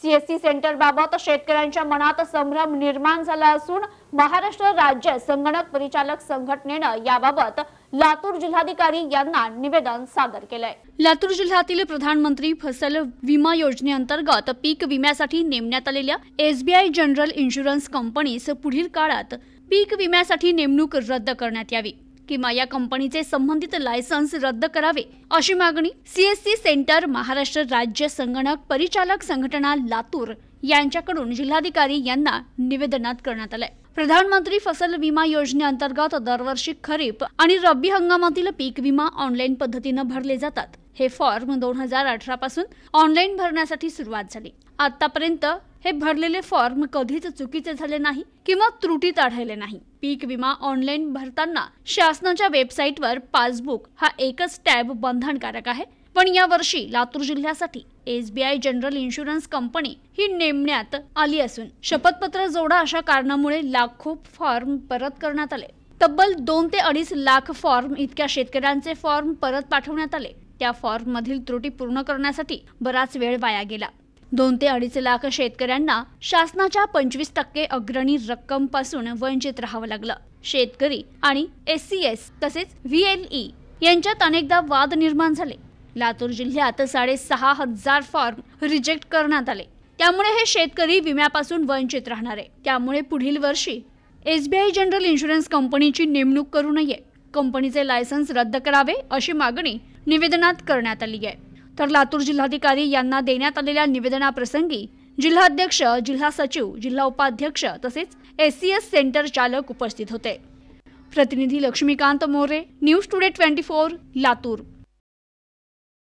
CSC सेंटरबाबत शेतकऱ्यांच्या मनात संभ्रम निर्माण झाला असून महाराष्ट्र राज्य संगणक परिचालक संघटनेनं याबाबत लातूर जिल्हाधिकारी यांना निवेदन सादर केलंय लातूर जिल्ह्यातील प्रधानमंत्री फसल विमा योजनेअंतर्गत पीक विम्यासाठी नेमण्यात आलेल्या एसबीआय जनरल इन्शुरन्स कंपनीस पुढील काळात पीक विम्यासाठी नेमणूक रद्द करण्यात यावी किंवा या कंपनीचे संबंधित लायसन्स रद्द करावे अशी मागणी सीएससी सेंटर महाराष्ट्र राज्य संगणक परिचालक संघटना लातूर यांच्याकडून जिल्हाधिकारी यांना निवेदनात करण्यात आलंय प्रधानमंत्री फसल विमा योजनेअंतर्गत दरवर्षी खरीप आणि रब्बी हंगामातील पीक विमा ऑनलाईन पद्धतीनं भरले जातात हे फॉर्म दोन हजार अठरापासून ऑनलाईन भरण्यासाठी सुरुवात झाली आतापर्यंत हे भरलेले फॉर्म कधीच चुकीचे झाले नाही किंवा त्रुटीत आढळले नाही पीक विमा ऑनलाईन भरताना शासनाच्या वेबसाईटवर पासबुक हा एकच टॅब बंधनकारक आहे पण यावर्षी लातूर जिल्ह्यासाठी आय जनरल इन्शुरन्स कंपनी ही नेमण्यात आली असून शपथपत्र जोडा अशा कारणामुळे लाखो फॉर्म परत करण्यात आले तब्बल दोन ते अडीच लाख फॉर्म इतक्या शेतकऱ्यांचे फॉर्म परत पाठवण्यात आले त्या फॉर्ममधील त्रुटी पूर्ण करण्यासाठी बराच वेळ वाया गेला दोन ते अडीच लाख शेतकऱ्यांना शासनाच्या पंचवीस टक्के अग्रणी रक्कम पासून वंचित राहावं लागलं शेतकरी आणि एस सी एस तसेच व्ही एल ई यांच्यात अनेकदा वाद निर्माण झाले लातूर जिल्ह्यात साडेसहा हजार फॉर्म रिजेक्ट करण्यात आले त्यामुळे हे शेतकरी विम्यापासून वंचित राहणार आहे त्यामुळे पुढील वर्षी आय जनरल इन्शुरन्स कंपनीची नेमणूक करू नये कंपनीचे लायसन्स रद्द करावे अशी मागणी निवेदनात करण्यात आली आहे तर लातूर जिल्हाधिकारी यांना देण्यात आलेल्या निवेदनाप्रसंगी जिल्हाध्यक्ष जिल्हा सचिव जिल्हा उपाध्यक्ष तसेच एस एस सेंटर चालक उपस्थित होते प्रतिनिधी Laxmikant More news today twenty four Latur